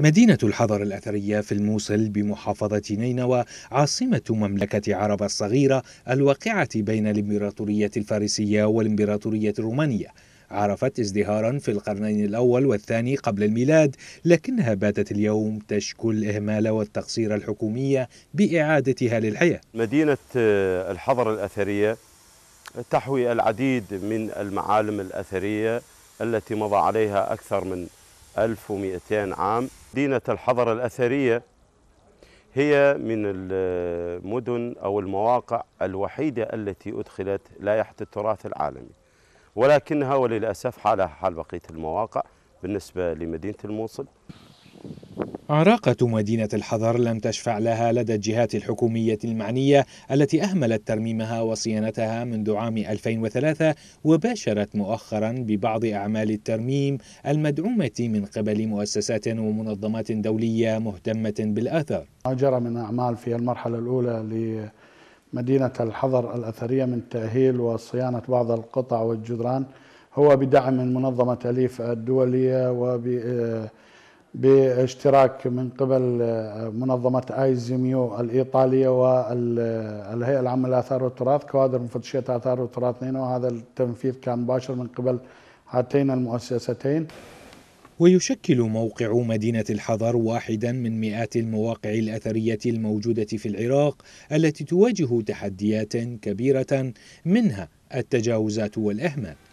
مدينة الحضر الأثرية في الموصل بمحافظة نينوى عاصمة مملكة عرب الصغيرة الواقعة بين الإمبراطورية الفارسية والإمبراطورية الرومانية عرفت ازدهارا في القرنين الأول والثاني قبل الميلاد لكنها باتت اليوم تشكو الإهمال والتقصير الحكومية بإعادتها للحياة مدينة آه، الحضر الأثرية تحوي العديد من المعالم الأثرية التي مضى عليها أكثر من 1200 عام مدينة الحضرة الأثرية هي من المدن أو المواقع الوحيدة التي أدخلت لائحة التراث العالمي ولكنها وللأسف حالها حال بقية المواقع بالنسبة لمدينة الموصل عراقة مدينة الحضر لم تشفع لها لدى الجهات الحكومية المعنية التي أهملت ترميمها وصيانتها منذ عام 2003 وباشرت مؤخرا ببعض أعمال الترميم المدعومة من قبل مؤسسات ومنظمات دولية مهتمة بالآثار ما جرى من أعمال في المرحلة الأولى لمدينة الحضر الأثرية من تأهيل وصيانة بعض القطع والجدران هو بدعم من منظمة أليف الدولية وب باشتراك من قبل آه، منظمة ايزيميو الإيطالية والهيئة العامة للآثار والتراث كوادر مفتشية آثار وتراث وهذا التنفيذ كان مباشر من قبل هاتين المؤسستين ويشكل موقع مدينة الحضر واحدا من مئات المواقع الأثرية الموجودة في العراق التي تواجه تحديات كبيرة منها التجاوزات والإهمال